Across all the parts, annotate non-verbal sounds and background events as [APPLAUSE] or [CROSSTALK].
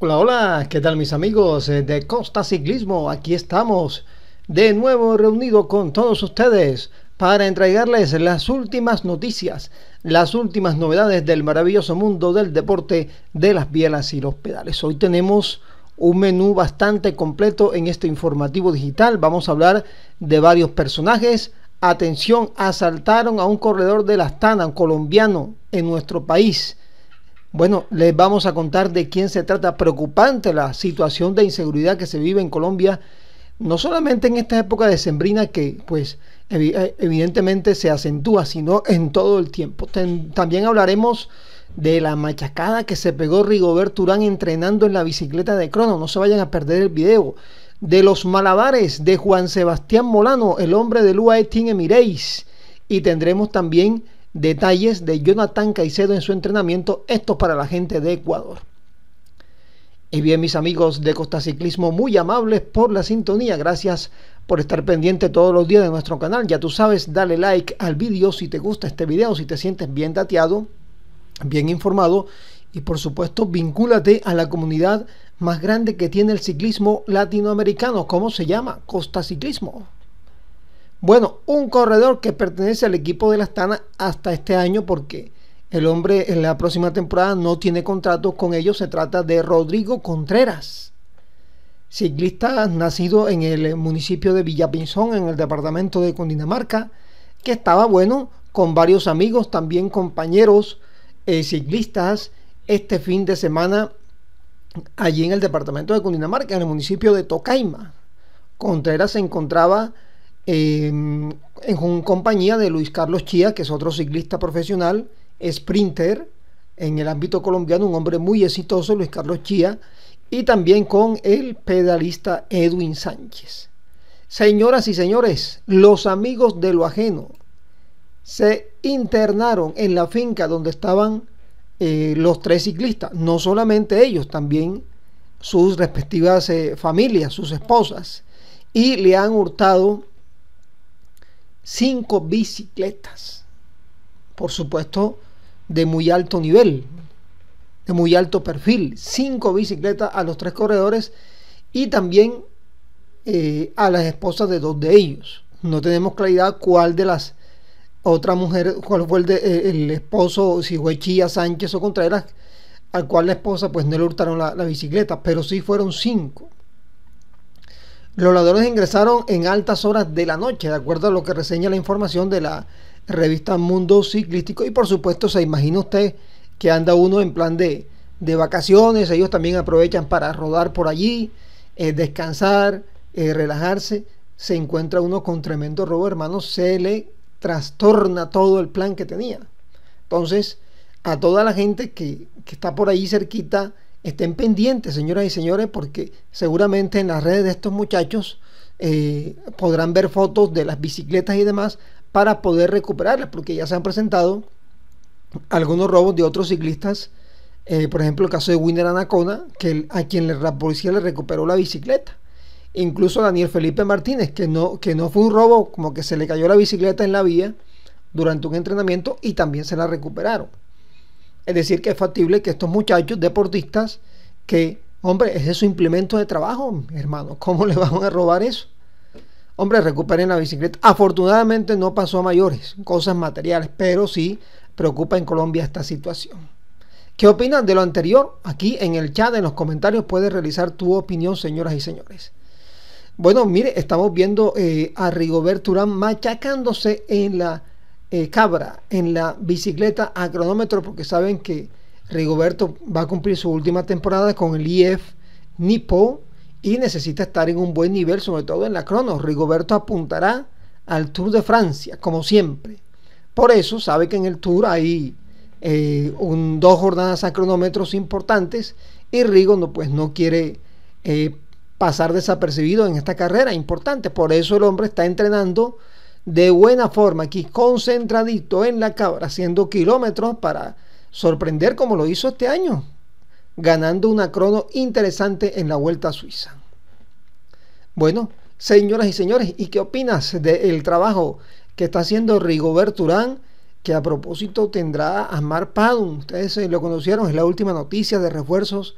Hola, hola, ¿qué tal mis amigos eh, de Costa Ciclismo? Aquí estamos de nuevo reunido con todos ustedes para entregarles las últimas noticias, las últimas novedades del maravilloso mundo del deporte de las bielas y los pedales. Hoy tenemos un menú bastante completo en este informativo digital. Vamos a hablar de varios personajes. Atención, asaltaron a un corredor de la Astana, colombiano, en nuestro país bueno, les vamos a contar de quién se trata. Preocupante la situación de inseguridad que se vive en Colombia, no solamente en esta época Sembrina, que pues eh, evidentemente se acentúa, sino en todo el tiempo. también hablaremos de la machacada que se pegó Rigobert Urán entrenando en la bicicleta de Crono. No se vayan a perder el video. De los malabares de Juan Sebastián Molano, el hombre del UAE Team Emirates. Y tendremos también Detalles de Jonathan Caicedo en su entrenamiento, esto para la gente de Ecuador. Y bien, mis amigos de Costa Ciclismo, muy amables por la sintonía. Gracias por estar pendiente todos los días de nuestro canal. Ya tú sabes, dale like al vídeo si te gusta este video, si te sientes bien dateado, bien informado. Y por supuesto, vincúlate a la comunidad más grande que tiene el ciclismo latinoamericano. ¿Cómo se llama? Costa Ciclismo. Bueno, un corredor que pertenece al equipo de la Astana hasta este año porque el hombre en la próxima temporada no tiene contrato con ellos. Se trata de Rodrigo Contreras, ciclista nacido en el municipio de Villapinzón, en el departamento de Cundinamarca, que estaba bueno con varios amigos, también compañeros eh, ciclistas, este fin de semana allí en el departamento de Cundinamarca, en el municipio de Tocaima. Contreras se encontraba Em, en compañía de Luis Carlos Chía, que es otro ciclista profesional, sprinter en el ámbito colombiano, un hombre muy exitoso, Luis Carlos Chía, y también con el pedalista Edwin Sánchez. Señoras y señores, los amigos de lo ajeno se internaron en la finca donde estaban eh, los tres ciclistas, no solamente ellos, también sus respectivas eh, familias, sus esposas, y le han hurtado cinco bicicletas. Por supuesto, de muy alto nivel, de muy alto perfil. Cinco bicicletas a los tres corredores y también eh, a las esposas de dos de ellos. No tenemos claridad cuál de las otras mujeres, cuál fue el, de, eh, el esposo, si fue Chía, Sánchez o Contreras, al cual la esposa pues no le hurtaron la, la bicicleta, pero sí fueron cinco. Los ladrones ingresaron en altas horas de la noche, de acuerdo a lo que reseña la información de la revista Mundo Ciclístico. Y por supuesto, se imagina usted que anda uno en plan de, vacaciones, ellos también aprovechan para rodar por allí, eh, descansar, eh, relajarse. Se encuentra uno con tremendo robo, hermano, se le trastorna todo el plan que tenía. Entonces, a toda la gente que, que está por allí cerquita, estén pendientes, señoras y señores, porque seguramente en las redes de estos muchachos eh, podrán ver fotos de las bicicletas y demás para poder recuperarlas, porque ya se han presentado algunos robos de otros ciclistas. Eh, por ejemplo, el caso de Winner Anacona, que a quien la policía le recuperó la bicicleta. Incluso Daniel Felipe Martínez, que no, que no fue un robo, como que se le cayó la bicicleta en la vía durante un entrenamiento y también se la recuperaron. Es decir, que es factible que estos muchachos deportistas, que, hombre, es su implemento de trabajo, hermano, ¿cómo [LAUGHS] le van a robar eso? Hombre, recuperen la bicicleta. Afortunadamente no pasó a mayores, cosas materiales, pero sí preocupa en Colombia esta situación. ¿Qué opinan de lo anterior? Aquí en el chat, en los comentarios, puedes realizar tu opinión, señoras y señores. Bueno, mire, estamos viendo eh, a Rigobert Urán machacándose en la eh, cabra en la bicicleta a cronómetro porque saben que Rigoberto va a cumplir su última temporada con el IF Nippo y necesita estar en un buen nivel, sobre todo en la crono. Rigoberto apuntará al Tour de Francia, como siempre. Por eso sabe que en el Tour hay eh, un, dos jornadas a cronómetros importantes y Rigo no, pues, no quiere eh, pasar desapercibido en esta carrera importante. Por eso el hombre está entrenando de buena forma, aquí concentradito en la cabra, haciendo kilómetros para sorprender como lo hizo este año, ganando una crono interesante en la Vuelta a Suiza. Bueno, señoras y señores, ¿y qué opinas del trabajo que está haciendo Rigobert Urán? Que a propósito tendrá a Mar Padun, ustedes eh, lo conocieron, es la última noticia de refuerzos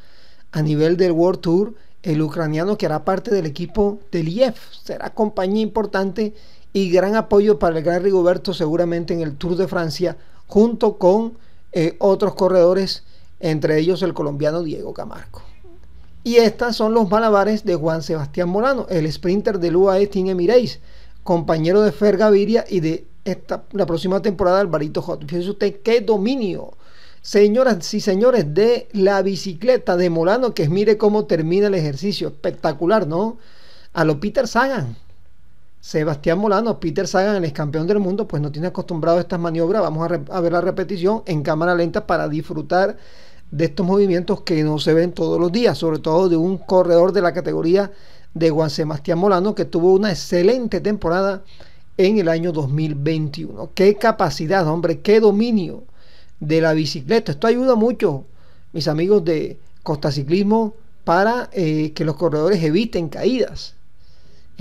a nivel del World Tour. El ucraniano que hará parte del equipo del IEF, será compañía importante y gran apoyo para el gran Rigoberto seguramente en el Tour de Francia junto con eh, otros corredores, entre ellos el colombiano Diego Camargo. Y estas son los malabares de Juan Sebastián Molano, el sprinter del UAE Team Emirates, compañero de Fer Gaviria y de la próxima temporada Alvarito Hot. Fíjese usted qué dominio, señoras y señores, de la bicicleta de Molano, que mire cómo termina el ejercicio. Espectacular, ¿no? A lo Peter Sagan. Sebastián Molano, Peter Sagan, el campeón del mundo, pues no tiene acostumbrado a estas maniobras. Vamos a, ver la repetición en cámara lenta para disfrutar de estos movimientos que no se ven todos los días, sobre todo de un corredor de la categoría de Juan Sebastián Molano, que tuvo una excelente temporada en el año 2021. Qué capacidad, hombre, qué dominio de la bicicleta. Esto ayuda mucho, mis amigos de costaciclismo Ciclismo, para eh, que los corredores eviten caídas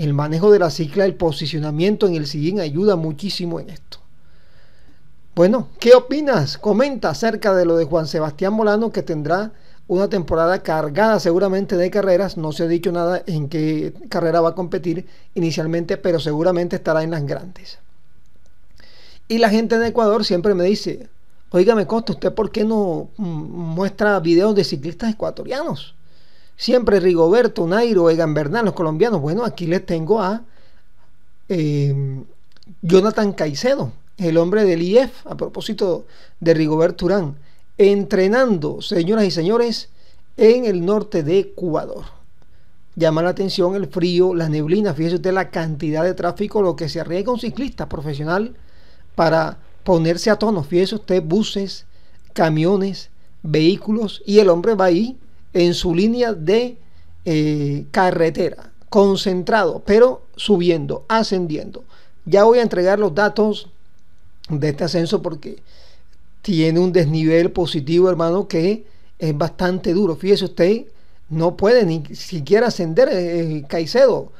el manejo de la cicla, el posicionamiento en el sillín ayuda muchísimo en esto. Bueno, ¿qué opinas? Comenta acerca de lo de Juan Sebastián Molano que tendrá una temporada cargada seguramente de carreras. No se ha dicho nada en qué carrera va a competir inicialmente, pero seguramente estará en las grandes. Y la gente de Ecuador siempre me dice, oígame Costa, ¿usted por qué no mm, muestra videos de ciclistas ecuatorianos? Siempre Rigoberto, Nairo, Egan Bernal, los colombianos. Bueno, aquí les tengo a em, Jonathan Caicedo, el hombre del IEF, a propósito de Rigoberto Urán, entrenando, señoras y señores, en el norte de Ecuador. Llama la atención el frío, las neblinas, fíjese usted la cantidad de tráfico, lo que se arriesga un ciclista profesional para ponerse a tono. Fíjese usted, buses, camiones, vehículos, y el hombre va ahí en su línea de eh, carretera, concentrado, pero subiendo, ascendiendo. Ya voy a entregar los datos de este ascenso porque tiene un desnivel positivo, hermano, que es bastante duro. Fíjese usted, no puede ni siquiera ascender eh, eh, Caicedo.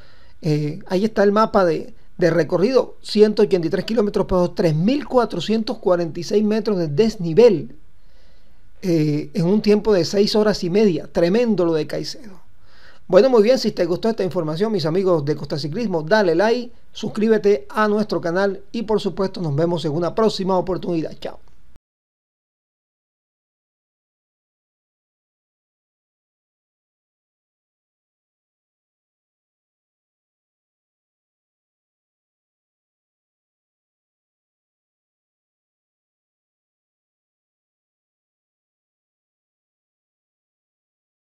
ahí está el mapa de, de recorrido, 183 kilómetros por 3.446 metros de desnivel. Eh, en un tiempo de seis horas y media. Tremendo lo de Caicedo. Bueno, muy bien, si te gustó esta información, mis amigos de Costa Ciclismo, dale like, suscríbete a nuestro canal y por supuesto nos vemos en una próxima oportunidad. Chao.